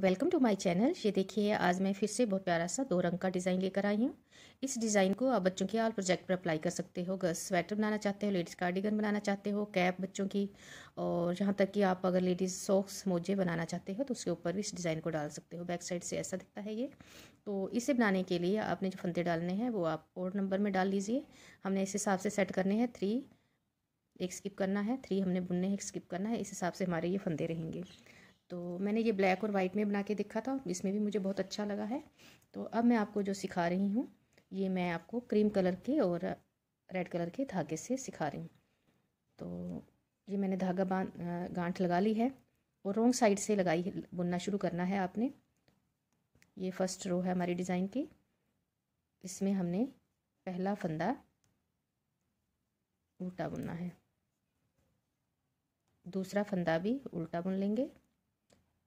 welcome to my channel ये देखिए आज मैं फिर से बहुत प्यारा सा दो रंग का डिज़ाइन लेकर आई हूँ इस डिज़ाइन को आप बच्चों के आल प्रोजेक्ट पर अप्लाई कर सकते हो अगर स्वेटर बनाना चाहते हो लेडीज़ कार्डिगन बनाना चाहते हो कैप बच्चों की और जहाँ तक कि आप अगर लेडीज़ सॉक्स मोजे बनाना चाहते हो तो उसके ऊपर भी इस डिज़ाइन को डाल सकते हो बैक साइड से ऐसा दिखता है ये तो इसे बनाने के लिए आपने जो फंदे डालने हैं वो आप और नंबर में डाल लीजिए हमने इस हिसाब से सेट करने हैं थ्री एक स्किप करना है थ्री हमने बुनने हैं एक स्किप करना है इस हिसाब से हमारे ये फंदे रहेंगे तो मैंने ये ब्लैक और वाइट में बना के देखा था इसमें भी मुझे बहुत अच्छा लगा है तो अब मैं आपको जो सिखा रही हूँ ये मैं आपको क्रीम कलर के और रेड कलर के धागे से सिखा रही हूँ तो ये मैंने धागा बांध गांठ लगा ली है और रोंग साइड से लगाई बुनना शुरू करना है आपने ये फर्स्ट रो है हमारी डिज़ाइन की इसमें हमने पहला फंदा उल्टा बुनना है दूसरा फंदा भी उल्टा बुन लेंगे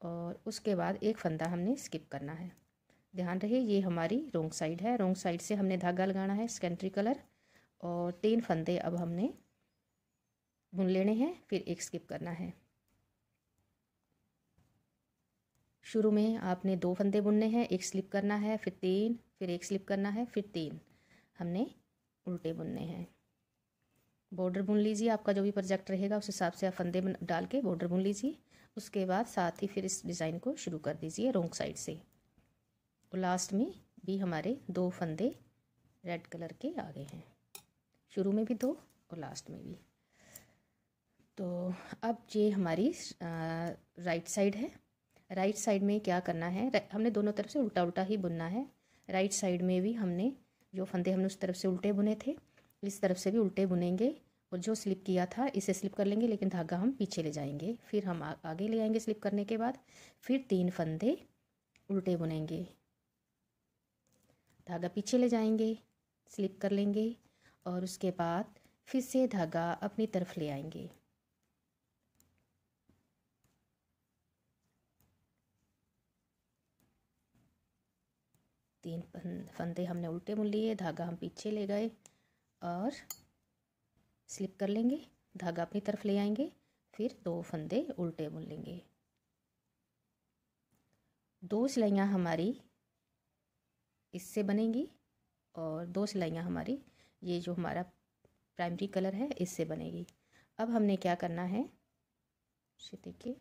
और उसके बाद एक फंदा हमने स्किप करना है ध्यान रहे ये हमारी रोंग साइड है रोंग साइड से हमने धागा लगाना है सेकेंडरी कलर और तीन फंदे अब हमने बुन लेने हैं फिर एक स्किप करना है शुरू में आपने दो फंदे बुनने हैं एक स्लिप करना है फिर तीन फिर एक स्लिप करना है फिर तीन हमने उल्टे बुनने हैं बॉर्डर बुन लीजिए आपका जो भी प्रोजेक्ट रहेगा उस हिसाब से आप फंदे डाल के बॉर्डर बुन लीजिए उसके बाद साथ ही फिर इस डिज़ाइन को शुरू कर दीजिए रोंग साइड से और तो लास्ट में भी हमारे दो फंदे रेड कलर के आ गए हैं शुरू में भी दो और लास्ट में भी तो अब ये हमारी राइट साइड है राइट साइड में क्या करना है हमने दोनों तरफ से उल्टा उल्टा ही बुनना है राइट साइड में भी हमने जो फंदे हमने उस तरफ से उल्टे बुने थे इस तरफ से भी उल्टे बुनेंगे जो स्लिप किया था इसे स्लिप कर लेंगे लेकिन धागा हम पीछे ले जाएंगे फिर हम आगे ले आएंगे स्लिप करने के बाद फिर तीन फंदे उल्टे बुनेंगे धागा पीछे ले जाएंगे स्लिप कर लेंगे और उसके बाद फिर से धागा अपनी तरफ ले आएंगे तीन फंदे हमने उल्टे बुन लिए धागा हम पीछे ले गए और स्लिप कर लेंगे धागा अपनी तरफ ले आएंगे फिर दो फंदे उल्टे बुन लेंगे दो सिलाइयाँ हमारी इससे बनेंगी और दो सिलाइयाँ हमारी ये जो हमारा प्राइमरी कलर है इससे बनेगी अब हमने क्या करना है देखिए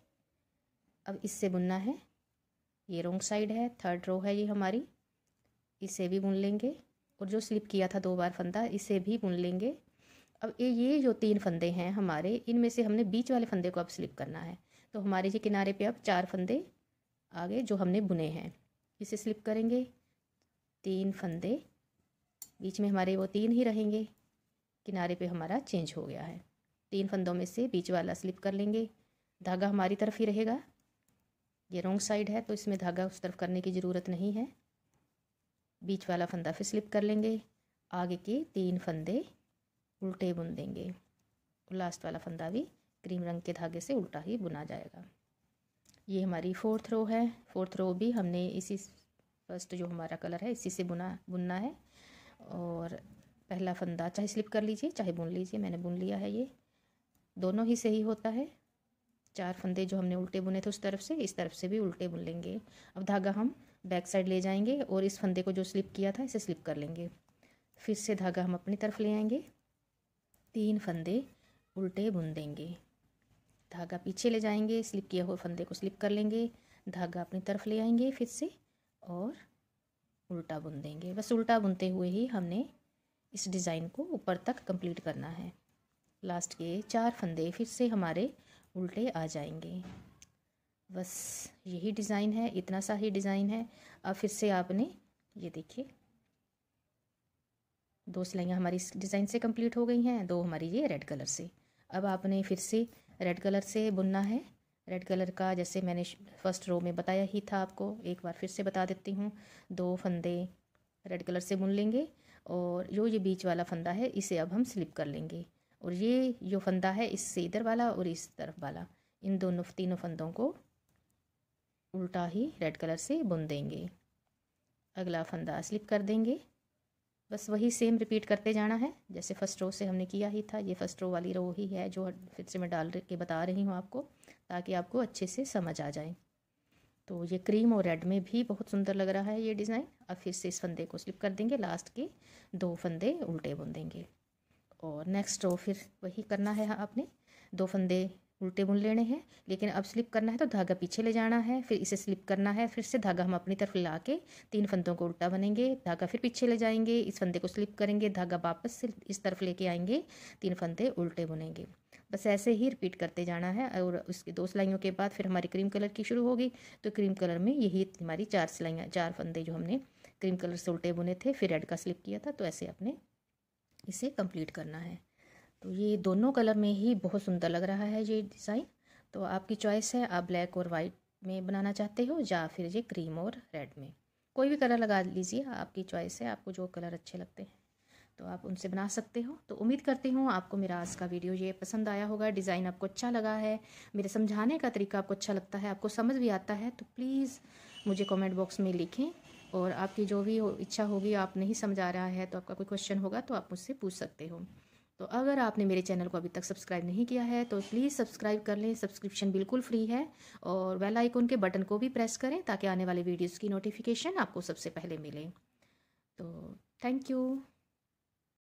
अब इससे बुनना है ये रोंग साइड है थर्ड रो है ये हमारी इसे भी बुन लेंगे और जो स्लिप किया था दो बार फंदा इसे भी बुन लेंगे अब ये ये जो तीन फंदे हैं हमारे इनमें से हमने बीच वाले फंदे को अब स्लिप करना है तो हमारे ये किनारे पे अब चार फंदे आगे जो हमने बुने हैं इसे स्लिप करेंगे तीन फंदे बीच में हमारे वो तीन ही रहेंगे किनारे पे हमारा चेंज हो गया है तीन फंदों में से बीच वाला स्लिप कर लेंगे धागा हमारी तरफ ही रहेगा ये रोंग साइड है तो इसमें धागा उस तरफ करने की ज़रूरत नहीं है बीच वाला फंदा फिर स्लिप कर लेंगे आगे के तीन फंदे उल्टे बुन देंगे लास्ट वाला फंदा भी क्रीम रंग के धागे से उल्टा ही बुना जाएगा ये हमारी फोर्थ रो है फोर्थ रो भी हमने इसी फर्स्ट जो हमारा कलर है इसी से बुना बुनना है और पहला फंदा चाहे स्लिप कर लीजिए चाहे बुन लीजिए मैंने बुन लिया है ये दोनों ही सही होता है चार फंदे जो हमने उल्टे बुने थे उस तरफ से इस तरफ से भी उल्टे बुन लेंगे अब धागा हम बैक साइड ले जाएंगे और इस फंदे को जो स्लिप किया था इसे स्लिप कर लेंगे फिर से धागा हम अपनी तरफ ले आएंगे तीन फंदे उल्टे बुन देंगे धागा पीछे ले जाएंगे स्लिप किए हुए फंदे को स्लिप कर लेंगे धागा अपनी तरफ ले आएंगे फिर से और उल्टा बुन देंगे बस उल्टा बुनते हुए ही हमने इस डिज़ाइन को ऊपर तक कंप्लीट करना है लास्ट के चार फंदे फिर से हमारे उल्टे आ जाएंगे बस यही डिज़ाइन है इतना सा ही डिज़ाइन है अब फिर से आपने ये देखिए दो सिलाइयाँ हमारी इस डिज़ाइन से कंप्लीट हो गई हैं दो हमारी ये रेड कलर से अब आपने फिर से रेड कलर से बुनना है रेड कलर का जैसे मैंने फर्स्ट रो में बताया ही था आपको एक बार फिर से बता देती हूँ दो फंदे रेड कलर से बुन लेंगे और जो ये बीच वाला फंदा है इसे अब हम स्लिप कर लेंगे और ये जो फंदा है इससे इधर वाला और इस तरफ वाला इन दोनों तीनों फंदों को उल्टा ही रेड कलर से बुन देंगे अगला फंदा स्लिप कर देंगे बस वही सेम रिपीट करते जाना है जैसे फर्स्ट रो से हमने किया ही था ये फर्स्ट रो वाली रो ही है जो फिर से मैं डाल के बता रही हूँ आपको ताकि आपको अच्छे से समझ आ जाए तो ये क्रीम और रेड में भी बहुत सुंदर लग रहा है ये डिज़ाइन अब फिर से इस फंदे को स्लिप कर देंगे लास्ट के दो फंदे उल्टे बुन देंगे और नेक्स्ट रो फिर वही करना है हाँ आपने दो फंदे उल्टे बुन लेने हैं लेकिन अब स्लिप करना है तो धागा पीछे ले जाना है फिर इसे स्लिप करना है फिर से धागा हम अपनी तरफ ला के तीन फंदों को उल्टा बनेंगे धागा फिर पीछे ले जाएंगे इस फंदे को स्लिप करेंगे धागा वापस से इस तरफ लेके आएंगे तीन फंदे उल्टे बुनेंगे बस ऐसे ही रिपीट करते जाना है और उसके दो सिलाइयों के बाद फिर हमारी क्रीम कलर की शुरू होगी तो क्रीम कलर में यही हमारी चार सिलाइयाँ चार फंदे जो हमने क्रीम कलर से उल्टे बुने थे फिर रेड का स्लिप किया था तो ऐसे आपने इसे कंप्लीट करना है तो ये दोनों कलर में ही बहुत सुंदर लग रहा है ये डिज़ाइन तो आपकी चॉइस है आप ब्लैक और वाइट में बनाना चाहते हो या फिर ये क्रीम और रेड में कोई भी कलर लगा लीजिए आपकी चॉइस है आपको जो कलर अच्छे लगते हैं तो आप उनसे बना सकते हो तो उम्मीद करती हूँ आपको मेरा आज का वीडियो ये पसंद आया होगा डिज़ाइन आपको अच्छा लगा है मेरे समझाने का तरीका आपको अच्छा लगता है आपको समझ भी आता है तो प्लीज़ मुझे कमेंट बॉक्स में लिखें और आपकी जो भी हो, इच्छा होगी आप नहीं समझा रहा है तो आपका कोई क्वेश्चन होगा तो आप मुझसे पूछ सकते हो तो अगर आपने मेरे चैनल को अभी तक सब्सक्राइब नहीं किया है तो प्लीज़ सब्सक्राइब कर लें सब्सक्रिप्शन बिल्कुल फ्री है और वेल आइकन के बटन को भी प्रेस करें ताकि आने वाले वीडियोज़ की नोटिफिकेशन आपको सबसे पहले मिले तो थैंक यू